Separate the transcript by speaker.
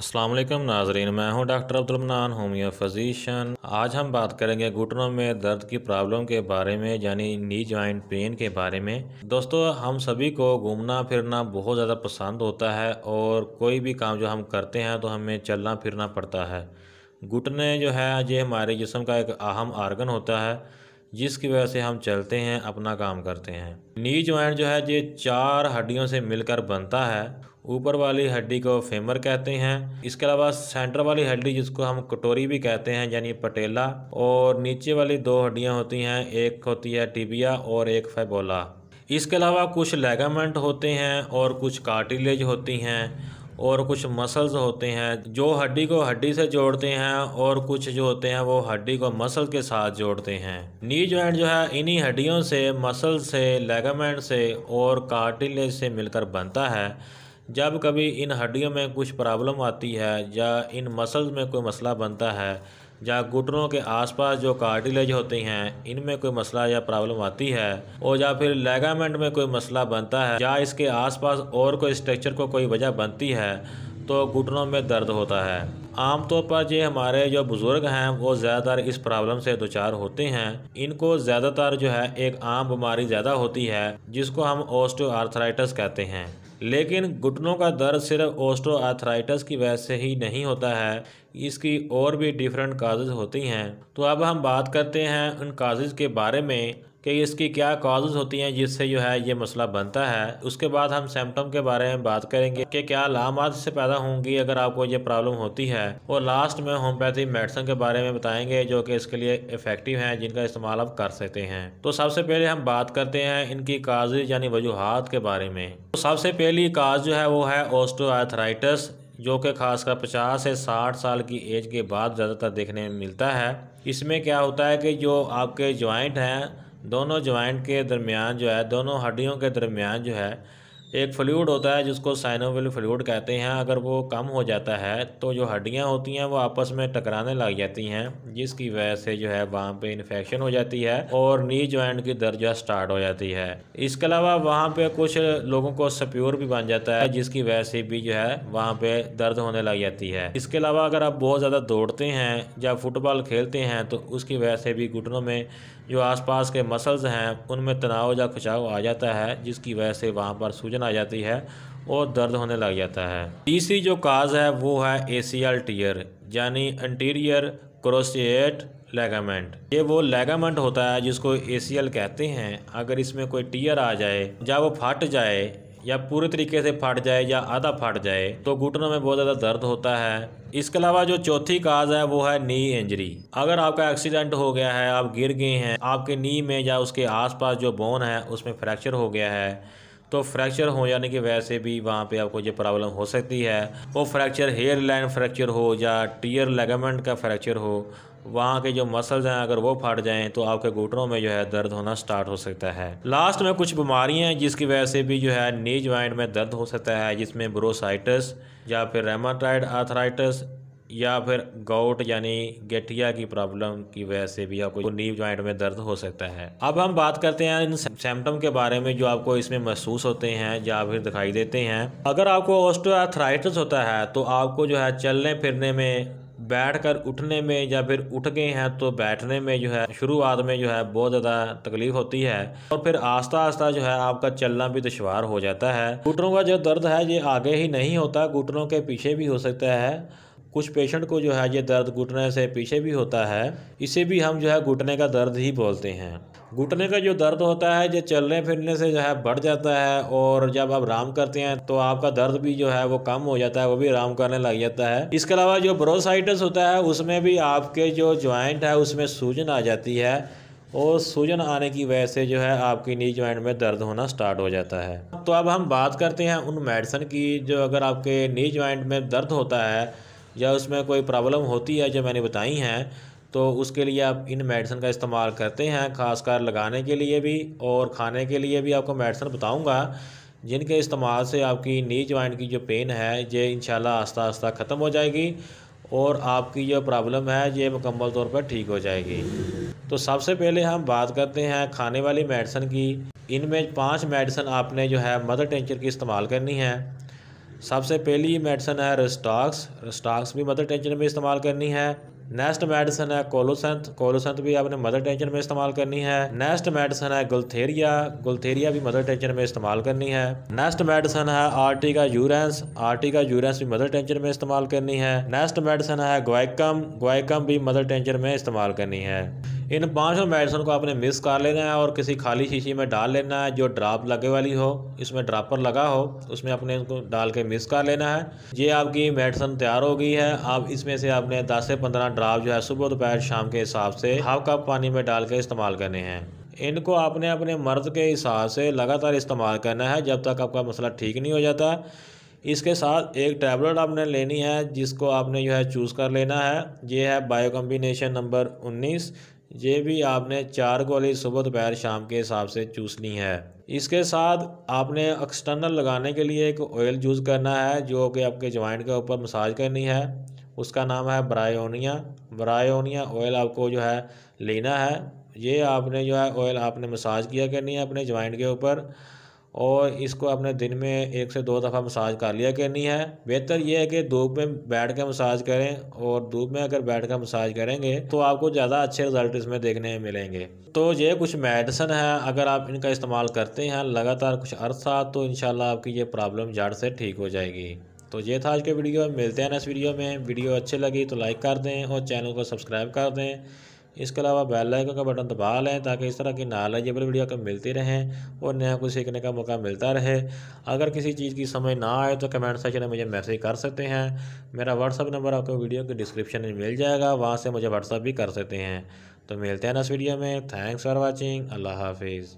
Speaker 1: असलम नाजरीन मैं हूं डॉक्टर अब्दुलमनान होमियो फिजिशन आज हम बात करेंगे घुटनों में दर्द की प्रॉब्लम के बारे में यानी नी जॉइंट पेन के बारे में दोस्तों हम सभी को घूमना फिरना बहुत ज़्यादा पसंद होता है और कोई भी काम जो हम करते हैं तो हमें चलना फिरना पड़ता है घुटने जो है ये हमारे जिसम का एक अहम आर्गन होता है जिसकी वजह से हम चलते हैं अपना काम करते हैं नी जॉइंट जो है ये चार हड्डियों से मिलकर बनता है ऊपर वाली हड्डी को फेमर कहते हैं इसके अलावा सेंटर वाली हड्डी जिसको हम कटोरी भी कहते हैं यानी पटेला और नीचे वाली दो हड्डियाँ होती हैं एक होती है टिबिया और एक फैबोला इसके अलावा कुछ लेगामेंट होते हैं और कुछ कार्टिलेज होती हैं और कुछ मसल्स होते हैं जो हड्डी को हड्डी से जोड़ते हैं और कुछ जो होते हैं वो हड्डी को मसल के साथ जोड़ते हैं नी जॉइंट जो है इन्हीं हड्डियों से मसल से लेगामेंट से और कार्टिलेज से मिलकर बनता है जब कभी इन हड्डियों में कुछ प्रॉब्लम आती है या इन मसल्स में कोई मसला बनता है या घुटनों के आसपास जो कार्टिलेज होते हैं इनमें कोई मसला या प्रॉब्लम आती है और या फिर लेगामेंट में कोई मसला बनता है या इसके आसपास और कोई स्ट्रक्चर को कोई वजह बनती है तो घुटनों में दर्द होता है आमतौर पर ये हमारे जो बुज़ुर्ग हैं वो ज़्यादातर इस प्रॉब्लम से दुचार होते हैं इनको ज़्यादातर जो है एक आम बीमारी ज़्यादा होती है जिसको हम ओस्टोआर्थराइटिस कहते हैं लेकिन घुटनों का दर्द सिर्फ ओस्टोआर्थराइटिस की वजह से ही नहीं होता है इसकी और भी डिफरेंट काजेज़ होती हैं तो अब हम बात करते हैं उन काजेज़ के बारे में कि इसकी क्या काज़ होती हैं जिससे जो है ये मसला बनता है उसके बाद हम सिम्टम के बारे में बात करेंगे कि क्या लामात से पैदा होंगी अगर आपको ये प्रॉब्लम होती है और लास्ट में होम्योपैथी मेडिसिन के बारे में बताएंगे जो कि इसके लिए इफ़ेक्टिव हैं जिनका इस्तेमाल आप कर सकते हैं तो सबसे पहले हम बात करते हैं इनकी काज यानी वजूहत के बारे में तो सबसे पहली काज जो है वो है ओस्टोआथराइटस जो कि खासकर 50 से 60 साल की एज के बाद ज़्यादातर देखने में मिलता है इसमें क्या होता है कि जो आपके जॉइंट हैं दोनों ज्वाइंट के दरमियान जो है दोनों हड्डियों के दरमियान जो है एक फ्लूड होता है जिसको साइनोविल फ्लूड कहते हैं अगर वो कम हो जाता है तो जो हड्डियाँ होती हैं वो आपस में टकराने लग जाती हैं जिसकी वजह से जो है वहाँ पे इन्फेक्शन हो जाती है और नी ज्वाइंट की दर्जा स्टार्ट हो जाती है इसके अलावा वहाँ पे कुछ लोगों को सप्योर भी बन जाता है जिसकी वजह से भी जो है वहाँ पे दर्द होने लग जाती है इसके अलावा अगर आप बहुत ज़्यादा दौड़ते हैं या फुटबॉल खेलते हैं तो उसकी वजह से भी घुटनों में जो आस के मसल्स हैं उनमें तनाव या खिंचाव आ जाता है जिसकी वजह से वहाँ पर सूजन सूजन आ जाती है और दर्द होने लग जाता है तीसरी जो काज है वो है एसीएल टीयर यानी इंटीरियर क्रोसिएट लेगामेंट ये वो लेगामेंट होता है जिसको एल कहते हैं अगर इसमें कोई टीयर आ जाए या वो फट जाए या पूरे तरीके से फट जाए या आधा फट जाए तो घुटनों में बहुत ज़्यादा दर्द होता है इसके अलावा जो चौथी काज है वो है नी इंजरी अगर आपका एक्सीडेंट हो गया है आप गिर गए हैं आपके नी में या उसके आसपास जो बोन है उसमें फ्रैक्चर हो गया है तो फ्रैक्चर हो जाने की वजह से भी वहाँ पे आपको ये प्रॉब्लम हो सकती है वो फ्रैक्चर हेयर लाइन फ्रैक्चर हो या टीयर लेगामेंट का फ्रैक्चर हो वहाँ के जो मसल्स हैं अगर वो फट जाएं तो आपके घुटनों में जो है दर्द होना स्टार्ट हो सकता है लास्ट में कुछ बीमारियाँ हैं जिसकी वजह से भी जो है नीज वाइंड में दर्द हो सकता है जिसमें ब्रोसाइटस या फिर रेमाटाइड आर्थराइटस या फिर गाउट यानी गठिया की प्रॉब्लम की वजह से भी आपको नीव ज्वाइंट में दर्द हो सकता है अब हम बात करते हैं इन सिम्टम के बारे में जो आपको इसमें महसूस होते हैं या फिर दिखाई देते हैं अगर आपको ऑस्टोथराइटिस होता है तो आपको जो है चलने फिरने में बैठ कर उठने में या फिर उठ गए हैं तो बैठने में जो है शुरुआत में जो है बहुत ज़्यादा तकलीफ होती है और फिर आस्ता आस्ता जो है आपका चलना भी दुशवार हो जाता है घुटनों का जो दर्द है ये आगे ही नहीं होता घुटनों के पीछे भी हो सकता है कुछ पेशेंट को जो है ये दर्द घुटने से पीछे भी होता है इसे भी हम जो है घुटने का दर्द ही बोलते हैं घुटने का जो दर्द होता है जो चलने फिरने से जो है बढ़ जाता है और जब आप आराम करते हैं तो आपका दर्द भी जो है वो कम हो जाता है वो भी आराम करने लग जाता है इसके अलावा जो ब्रोसाइटिस होता है उसमें भी आपके जो ज्वाइंट है उसमें सूजन आ जाती है और सूजन आने की वजह से जो है आपकी नी ज्वाइंट में दर्द होना स्टार्ट हो जाता है तो अब हम बात करते हैं उन मेडिसन की जो अगर आपके नी ज्वाइंट में दर्द होता है या उसमें कोई प्रॉब्लम होती है जो मैंने बताई हैं तो उसके लिए आप इन मेडिसन का इस्तेमाल करते हैं खासकर लगाने के लिए भी और खाने के लिए भी आपको मेडिसन बताऊँगा जिनके इस्तेमाल से आपकी नी ज्वाइंट की जो पेन है ये इन आस्ता आस्ता ख़त्म हो जाएगी और आपकी जो प्रॉब्लम है ये मुकम्मल तौर पर ठीक हो जाएगी तो सबसे पहले हम बात करते हैं खाने वाली मेडिसन की इनमें पांच मेडिसन आपने जो है मदर टेंचर की इस्तेमाल करनी है सबसे पहली मेडिसन है रिस्टॉक्स रिस्टॉक्स भी मदर टेंशन में इस्तेमाल करनी है नेक्स्ट मेडिसन है कोलोसेंथ कोलोसेंथ भी आपने मदर टेंशन में इस्तेमाल करनी है नेक्स्ट मेडिसन है गुलथेरिया गुलथेरिया भी मदर टेंशन में इस्तेमाल करनी है नेक्स्ट मेडिसन है आर्टिका यूरेंस आर्टिका यूरेंस भी मदर टेंशन में इस्तेमाल करनी है नेक्स्ट मेडिसन है ग्वाइकम ग्वाइकम भी मदर टेंशन में इस्तेमाल करनी है इन पाँचों मेडिसन को आपने मिस कर लेना है और किसी खाली शीशी में डाल लेना है जो ड्राप लगे वाली हो इसमें ड्रापर लगा हो उसमें आपने इनको डाल के मिस कर लेना है ये आपकी मेडिसन तैयार हो गई है आप इसमें से आपने दस से पंद्रह ड्राप जो है सुबह दोपहर शाम के हिसाब से हाफ कप पानी में डाल के इस्तेमाल करने हैं इनको आपने अपने मर्द के हिसाब से लगातार इस्तेमाल करना है जब तक आपका मसला ठीक नहीं हो जाता इसके साथ एक टैबलेट आपने लेनी है जिसको आपने जो है चूज़ कर लेना है ये है बायो कम्बिनेशन नंबर 19 ये भी आपने चार गोली सुबह दोपहर शाम के हिसाब से चूसनी है इसके साथ आपने एक्सटर्नल लगाने के लिए एक ऑयल यूज़ करना है जो कि आपके ज्वाइंट के ऊपर मसाज करनी है उसका नाम है ब्रायोनिया ब्रायोनिया ऑयल आपको जो है लेना है ये आपने जो है ऑयल आपने मसाज किया करनी है अपने ज्वाइंट के ऊपर और इसको अपने दिन में एक से दो दफ़ा मसाज कर लिया करनी है बेहतर यह है कि धूप में बैठ कर मसाज करें और धूप में अगर बैठ कर मसाज करेंगे तो आपको ज़्यादा अच्छे रिजल्ट इसमें देखने में मिलेंगे तो ये कुछ मेडिसन है अगर आप इनका इस्तेमाल करते हैं लगातार कुछ अर्सा तो इन आपकी ये प्रॉब्लम जड़ से ठीक हो जाएगी तो ये था आज के वीडियो मिलते हैं इस वीडियो में वीडियो अच्छी लगी तो लाइक कर दें और चैनल को सब्सक्राइब कर दें इसके अलावा बेल आइकन का बटन दबा लें ताकि इस तरह की नॉलेजेबल वीडियो आपको मिलती रहें और नया कुछ सीखने का मौका मिलता रहे अगर किसी चीज़ की समझ ना आए तो कमेंट सेक्शन में मुझे मैसेज कर सकते हैं मेरा व्हाट्सअप नंबर आपको वीडियो के डिस्क्रिप्शन में मिल जाएगा वहाँ से मुझे व्हाट्सअप भी कर सकते हैं तो मिलते हैं ना इस वीडियो में थैंक्स फॉर वॉचिंग अल्लाह हाफिज़